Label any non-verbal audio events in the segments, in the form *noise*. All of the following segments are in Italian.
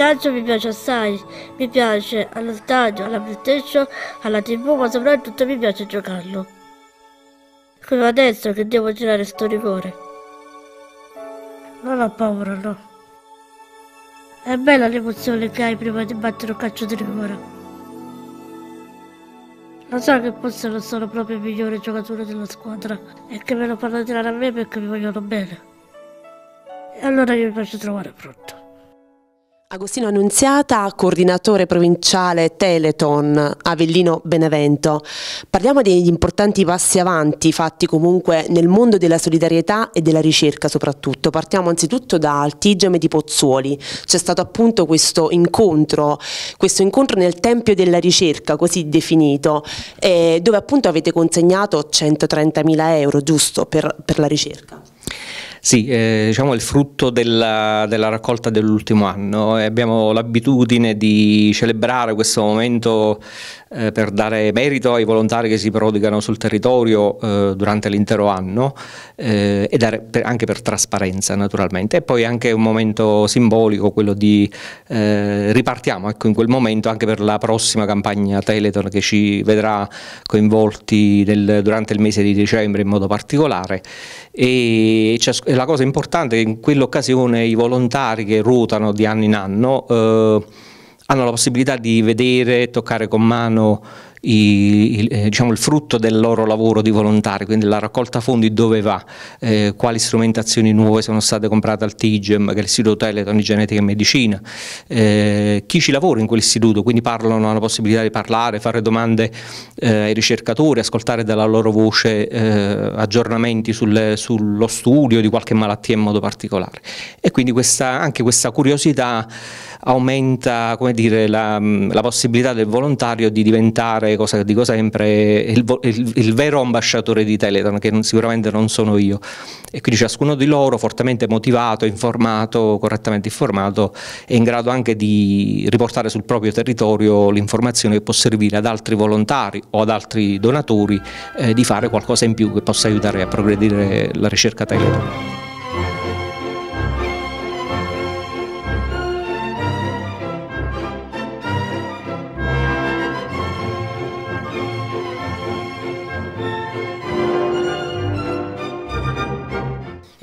calcio mi piace assai, mi piace allo stadio, alla PlayStation, alla TV, ma soprattutto mi piace giocarlo. Come adesso che devo girare sto rigore. Non ho paura, no. È bella l'emozione che hai prima di battere un calcio di rigore. Lo so che forse non sono proprio il migliore giocatore della squadra e che me lo fanno tirare a me perché mi vogliono bene. E allora io mi faccio trovare pronto. Agostino Annunziata, coordinatore provinciale Teleton Avellino Benevento. Parliamo degli importanti passi avanti fatti comunque nel mondo della solidarietà e della ricerca soprattutto. Partiamo anzitutto da Altigeme di Pozzuoli. C'è stato appunto questo incontro, questo incontro nel Tempio della Ricerca, così definito, eh, dove appunto avete consegnato 130.000 euro, giusto, per, per la ricerca. Sì, eh, diciamo è il frutto della, della raccolta dell'ultimo anno e abbiamo l'abitudine di celebrare questo momento eh, per dare merito ai volontari che si prodigano sul territorio eh, durante l'intero anno eh, e dare, per, anche per trasparenza naturalmente. E poi anche un momento simbolico, quello di eh, ripartiamo ecco, in quel momento anche per la prossima campagna Teleton che ci vedrà coinvolti nel, durante il mese di dicembre in modo particolare. E, e la cosa importante è che in quell'occasione i volontari che ruotano di anno in anno eh, hanno la possibilità di vedere, toccare con mano i, il, eh, diciamo, il, frutto del loro lavoro di volontari, quindi la raccolta fondi dove va, eh, quali strumentazioni nuove sono state comprate al TIGEM, che è l'Istituto Teleton di Genetica e Medicina, eh, chi ci lavora in quell'istituto, quindi parlano, hanno la possibilità di parlare, fare domande eh, ai ricercatori, ascoltare dalla loro voce eh, aggiornamenti sul, sullo studio di qualche malattia in modo particolare. E quindi questa, anche questa curiosità aumenta dire, la, mm, la, possibilità del volontario di diventare, cosa dico sempre, il, il, il vero ambasciatore di Telegram, che non, sicuramente non sono io. E quindi ciascuno di loro, fortemente motivato, informato, correttamente informato, è in grado anche di riportare sul proprio territorio l'informazione che può servire ad altri volontari o ad altri donatori eh, di fare qualcosa in più che possa aiutare a progredire la ricerca Telegram.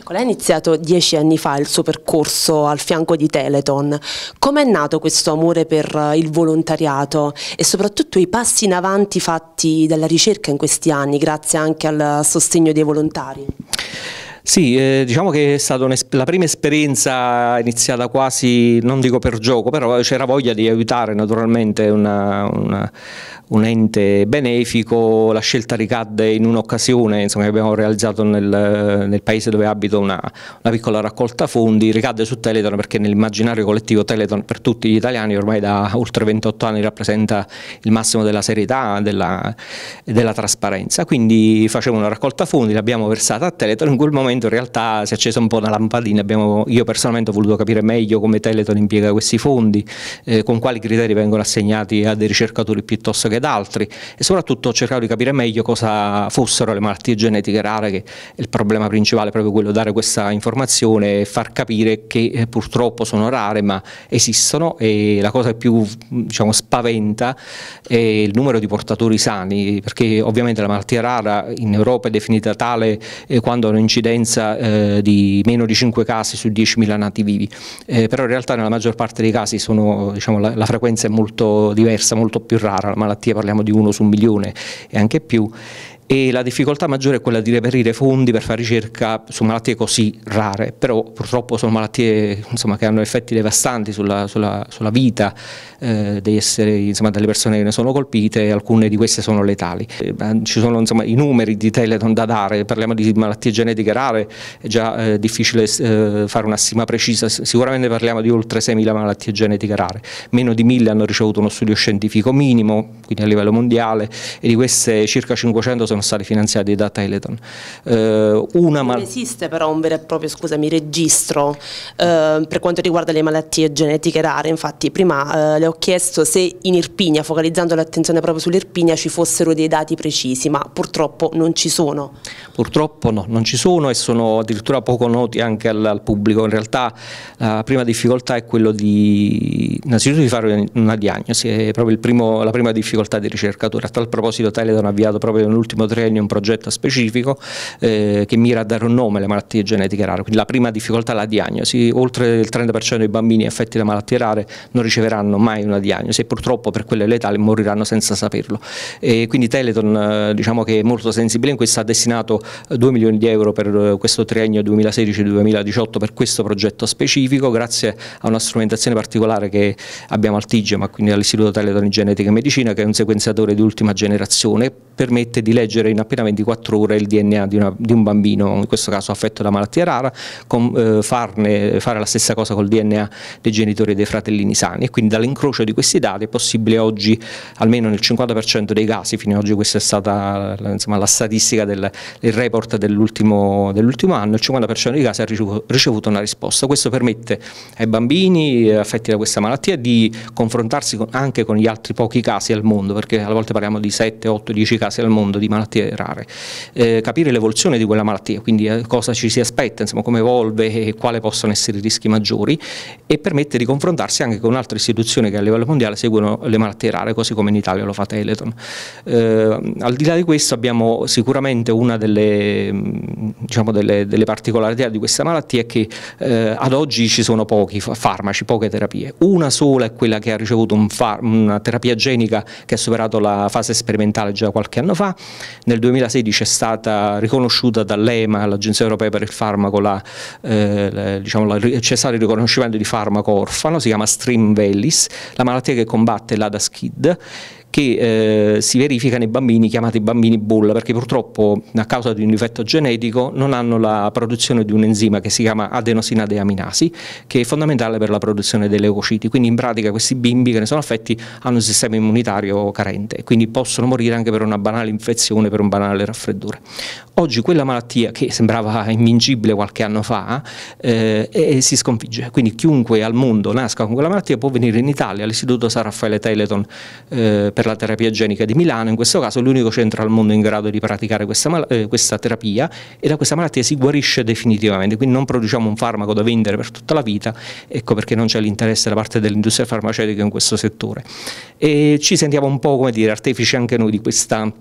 Ecco, lei ha iniziato dieci anni fa il suo percorso al fianco di Teleton. Com'è nato questo amore per eh, il volontariato e soprattutto i passi in avanti fatti dalla ricerca in questi anni, grazie anche al sostegno dei volontari? Sì, eh, diciamo che è stata la prima esperienza iniziata quasi, non dico per gioco, però c'era voglia di aiutare naturalmente una, una, un ente benefico, la scelta ricadde in un'occasione che abbiamo realizzato nel, nel paese dove abito una, una, piccola raccolta fondi, ricadde su Teleton perché nell'immaginario collettivo Teleton per tutti gli italiani ormai da oltre 28 anni rappresenta il massimo della serietà e della, della trasparenza, quindi facevamo una raccolta fondi, l'abbiamo versata a Teleton in quel momento momento in realtà si è accesa un po' una lampadina, abbiamo, io personalmente ho voluto capire meglio come Teleton impiega questi fondi, eh, con quali criteri vengono assegnati a dei ricercatori piuttosto che ad altri e soprattutto ho cercato di capire meglio cosa fossero le malattie genetiche rare, che è il problema principale proprio quello di dare questa informazione e far capire che eh, purtroppo sono rare ma esistono e la cosa più diciamo, spaventa è il numero di portatori sani, perché ovviamente la malattia rara in Europa è definita tale eh, quando ha un'incidenza prevalenza eh, di meno di 5 casi su 10.000 nati vivi, eh, però in realtà nella maggior parte dei casi sono, diciamo, la, la, frequenza è molto diversa, molto più rara, la malattia parliamo di uno su un milione e anche più e la difficoltà maggiore è quella di reperire fondi per fare ricerca su malattie così rare, però purtroppo sono malattie insomma, che hanno effetti devastanti sulla, sulla, sulla vita eh, esseri, insomma, delle persone che ne sono colpite e alcune di queste sono letali. Eh, ci sono insomma, i numeri di Teleton da dare, parliamo di malattie genetiche rare, è già eh, difficile eh, fare una stima precisa, sicuramente parliamo di oltre 6.000 malattie genetiche rare, meno di 1.000 hanno ricevuto uno studio scientifico minimo, quindi a livello mondiale, e di queste circa 500 sono sono stati finanziati da Teleton. Eh, non esiste però un vero e proprio scusami, registro eh, per quanto riguarda le malattie genetiche rare, infatti prima eh, le ho chiesto se in Irpinia, focalizzando l'attenzione proprio sull'Irpinia, ci fossero dei dati precisi, ma purtroppo non ci sono. Purtroppo no, non ci sono e sono addirittura poco noti anche al, al pubblico, in realtà la prima difficoltà è quella di innanzitutto di fare una diagnosi, è proprio primo, la prima difficoltà di ricercatore, a tal proposito Teleton ha avviato proprio nell'ultimo Trenio un progetto specifico eh, che mira a dare un nome alle malattie genetiche rare, quindi la prima difficoltà è la diagnosi, oltre il 30% dei bambini affetti da malattie rare non riceveranno mai una diagnosi e purtroppo per quelle letali moriranno senza saperlo. E quindi Teleton eh, diciamo che è molto sensibile in questo, ha destinato 2 eh, milioni di euro per eh, questo triennio 2016-2018 per questo progetto specifico, grazie a una strumentazione particolare che abbiamo al TIGE, quindi all'Istituto Teleton in Genetica e Medicina, che è un sequenziatore di ultima generazione, permette di leggere leggere in appena 24 ore il DNA di, una, di un bambino, in questo caso affetto da malattia rara, con, eh, farne, fare la stessa cosa col DNA dei genitori e dei fratellini sani e quindi dall'incrocio di questi dati è possibile oggi, almeno nel 50% dei casi, fino ad oggi questa è stata insomma, la statistica del, del report dell'ultimo dell anno, il 50% dei casi ha ricevuto una risposta. Questo permette ai bambini eh, affetti da questa malattia di confrontarsi con, anche con gli altri pochi casi al mondo, perché a volte parliamo di 7, 8, 10 casi al mondo di malattia malattie rare. Eh, capire l'evoluzione di quella malattia, quindi eh, cosa ci si aspetta, insomma, come evolve e quali possono essere i rischi maggiori e permette di confrontarsi anche con altre istituzioni che a livello mondiale seguono le malattie rare, così come in Italia lo fa Teleton. Eh, al di là di questo abbiamo sicuramente una delle, diciamo, delle, delle particolarità di questa malattia è che eh, ad oggi ci sono pochi farmaci, poche terapie. Una sola è quella che ha ricevuto un una terapia genica che ha superato la fase sperimentale già qualche anno fa nel 2016 è stata riconosciuta dall'EMA, l'Agenzia Europea per il Farmaco, eh, diciamo, c'è stato il riconoscimento di farmaco orfano, si chiama Stream Velis, la malattia che combatte l'ADA-SCID, che eh, si verifica nei bambini chiamati bambini bolla, perché purtroppo a causa di un difetto genetico non hanno la produzione di un enzima che si chiama adenosina deaminasi, che è fondamentale per la produzione dei leucociti. Quindi in pratica questi bimbi che ne sono affetti hanno un sistema immunitario carente, quindi possono morire anche per una banale infezione, per un banale raffreddore. Oggi quella malattia che sembrava invincibile qualche anno fa eh, eh, si sconfigge, quindi chiunque al mondo nasca con quella malattia può venire in Italia all'Istituto San Raffaele Teleton eh, per la terapia genica di Milano, in questo caso l'unico centro al mondo in grado di praticare questa, eh, questa, terapia e da questa malattia si guarisce definitivamente, quindi non produciamo un farmaco da vendere per tutta la vita, ecco perché non c'è l'interesse da parte dell'industria farmaceutica in questo settore. E ci sentiamo un po' come dire artefici anche noi di questa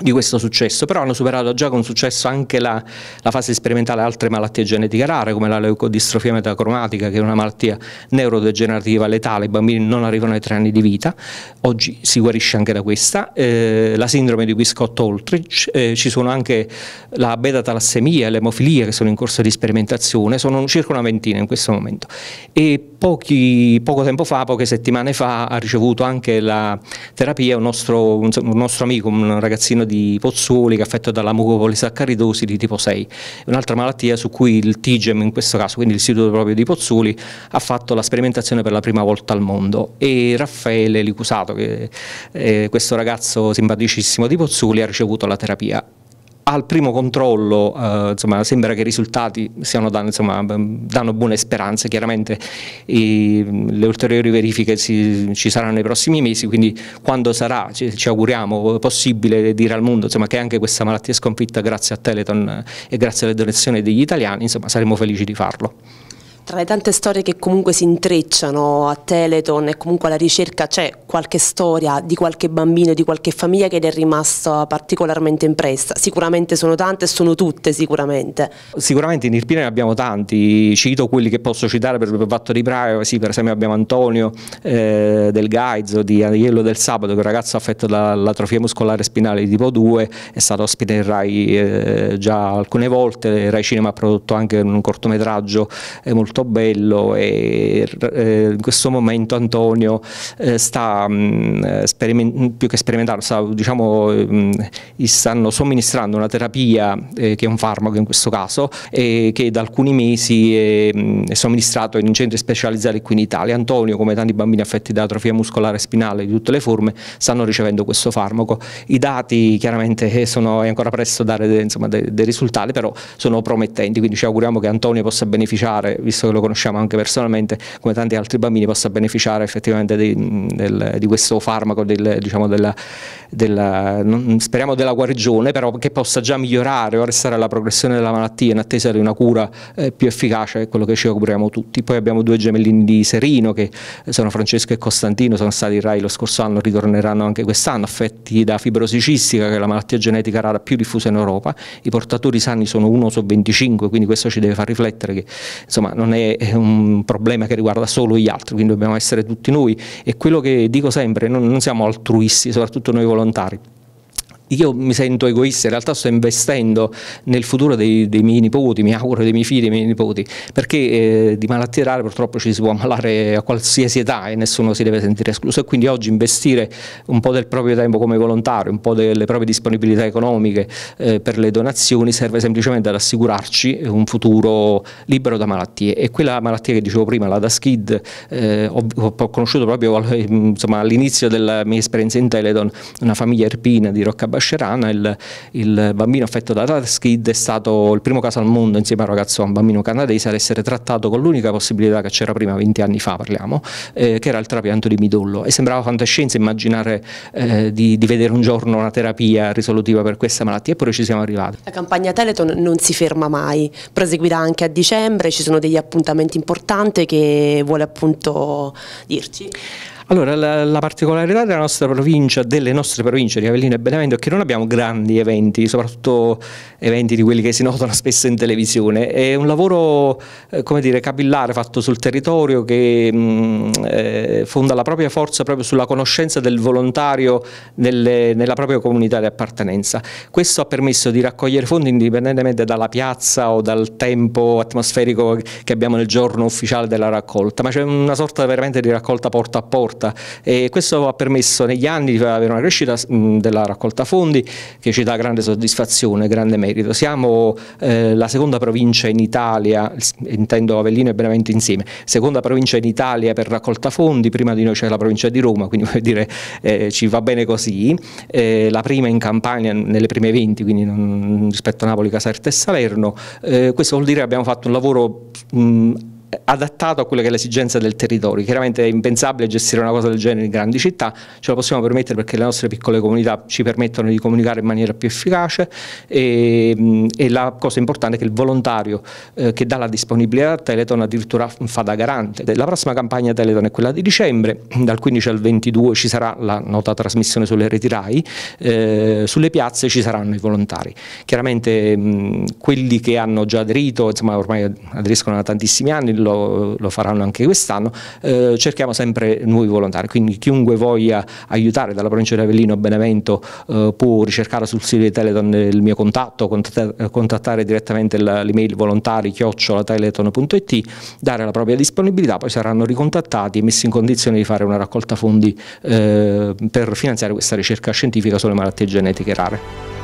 di questo successo, però hanno superato già con successo anche la, la, fase sperimentale altre malattie genetiche rare come la leucodistrofia metacromatica che è una malattia neurodegenerativa letale, i bambini non arrivano ai tre anni di vita, oggi si guarisce anche da questa, eh, la sindrome di wiscott oltrich eh, ci sono anche la beta-talassemia e l'emofilia che sono in corso di sperimentazione, sono circa una ventina in questo momento. E pochi, poco tempo fa, poche settimane fa, ha ricevuto anche la terapia un nostro, un, nostro amico, un ragazzino di Pozzuoli che è affetto dalla mucopolisaccaridosi di tipo 6, un'altra malattia su cui il TIGEM in questo caso, quindi l'istituto proprio di Pozzuoli, ha fatto la sperimentazione per la prima volta al mondo e Raffaele Licusato, che è eh, questo ragazzo simpaticissimo di Pozzuoli, ha ricevuto la terapia al primo controllo eh, insomma, sembra che i risultati dan insomma, danno buone speranze, chiaramente e, le ulteriori verifiche si, ci saranno nei prossimi mesi, quindi quando sarà, ci, ci auguriamo, eh, possibile dire al mondo insomma, che anche questa malattia è sconfitta grazie a Teleton eh, e grazie alle donazioni degli italiani, insomma, saremo felici di farlo. Tra le tante storie che comunque si intrecciano a Teleton e comunque alla ricerca c'è qualche storia di qualche bambino, di qualche famiglia che è rimasta particolarmente impressa. Sicuramente sono tante e sono tutte sicuramente. Sicuramente in Irpina ne abbiamo tanti, cito quelli che posso citare per il fatto di privacy, per esempio abbiamo Antonio eh, del Gaizzo, di Aniello del Sabato, che è un ragazzo affetto dall'atrofia muscolare spinale di tipo 2, è stato ospite in RAI eh, già alcune volte, RAI Cinema ha prodotto anche un cortometraggio eh, molto molto bello e eh, in questo momento Antonio eh, sta mh, mm, eh, più che sperimentando, sta, diciamo, mh, mm, stanno somministrando una terapia eh, che è un farmaco in questo caso che da alcuni mesi è, mm, è, somministrato in centri specializzati qui in Italia. Antonio come tanti bambini affetti da atrofia muscolare e spinale di tutte le forme stanno ricevendo questo farmaco. I dati chiaramente eh, sono, è ancora presto dare dei, insomma, dei, dei risultati però sono promettenti quindi ci auguriamo che Antonio possa beneficiare visto visto che lo conosciamo anche personalmente, come tanti altri bambini, possa beneficiare effettivamente di, del, di questo farmaco, del, diciamo della, della, non, speriamo della guarigione, però che possa già migliorare o restare alla progressione della malattia in attesa di una cura eh, più efficace, è quello che ci auguriamo tutti. Poi abbiamo due gemellini di Serino che sono Francesco e Costantino, sono stati in RAI lo scorso anno, ritorneranno anche quest'anno, affetti da fibrosi cissica, che è la malattia genetica rara più diffusa in Europa. I portatori sani sono uno su 25, quindi questo ci deve far riflettere che insomma, non non è un problema che riguarda solo gli altri, quindi dobbiamo essere tutti noi e quello che dico sempre, non, non siamo altruisti, soprattutto noi volontari io mi sento egoista, in realtà sto investendo nel futuro dei, dei miei nipoti, mi auguro dei miei figli, dei miei nipoti, perché eh, di malattie rare purtroppo ci si può ammalare a qualsiasi età e nessuno si deve sentire escluso e quindi oggi investire un po' del proprio tempo come volontario, un po' delle proprie disponibilità economiche eh, per le donazioni serve semplicemente ad assicurarci un futuro libero da malattie e quella malattia che dicevo prima, la DASKID, eh, ho, ho, conosciuto proprio all'inizio della mia esperienza in Teledon una famiglia erpina di Roccabacino Scerana, il, il bambino affetto da Tarskid è stato il primo caso al mondo insieme a un ragazzo, un bambino canadese, ad essere trattato con l'unica possibilità che c'era prima, 20 anni fa parliamo, eh, che era il trapianto di midollo e sembrava fantascienza immaginare eh, di, di, vedere un giorno una terapia risolutiva per questa malattia, eppure ci siamo arrivati. La campagna Teleton non si ferma mai, proseguirà anche a dicembre, ci sono degli appuntamenti importanti che vuole appunto dirci. Allora, la, la particolarità della nostra provincia, delle nostre province di Avellino e Benevento è che non abbiamo grandi eventi, soprattutto eventi di quelli che si notano spesso in televisione. È un lavoro, eh, come dire, capillare fatto sul territorio che mh, mm, eh, fonda la propria forza proprio sulla conoscenza del volontario nelle, nella propria comunità di appartenenza. Questo ha permesso di raccogliere fondi indipendentemente dalla piazza o dal tempo atmosferico che abbiamo nel giorno ufficiale della raccolta, ma c'è una sorta veramente di raccolta porta a porta corta e questo ha permesso negli anni di avere una crescita della raccolta fondi che ci dà grande soddisfazione, grande merito. Siamo eh, la seconda provincia in Italia, intendo Avellino e Benevento insieme, seconda provincia in Italia per raccolta fondi, prima di noi c'è la provincia di Roma, quindi *laughs* vuol dire eh, ci va bene così, eh, la prima in Campania nelle prime 20, quindi rispetto a Napoli, Caserta e Salerno. questo vuol dire che abbiamo fatto un lavoro mh, adattato a quelle che è l'esigenza del territorio. Chiaramente è impensabile gestire una cosa del genere in grandi città, ce la possiamo permettere perché le nostre piccole comunità ci permettono di comunicare in maniera più efficace e, mm, e la cosa importante è che il volontario eh, che dà la disponibilità a Teleton addirittura fa da garante. La prossima campagna Teleton è quella di dicembre, dal 15 al 22 ci sarà la nota trasmissione sulle reti RAI, eh, sulle piazze ci saranno i volontari. Chiaramente mh, mm, quelli che hanno già aderito, insomma ormai aderiscono da tantissimi anni, lo, lo faranno anche quest'anno, eh, cerchiamo sempre nuovi volontari, quindi chiunque voglia aiutare dalla provincia di Avellino a Benevento eh, può ricercare sul sito di Teleton il mio contatto, contattare direttamente l'email volontari chiocciolateleton.it, dare la propria disponibilità, poi saranno ricontattati e messi in condizione di fare una raccolta fondi eh, per finanziare questa ricerca scientifica sulle malattie genetiche rare.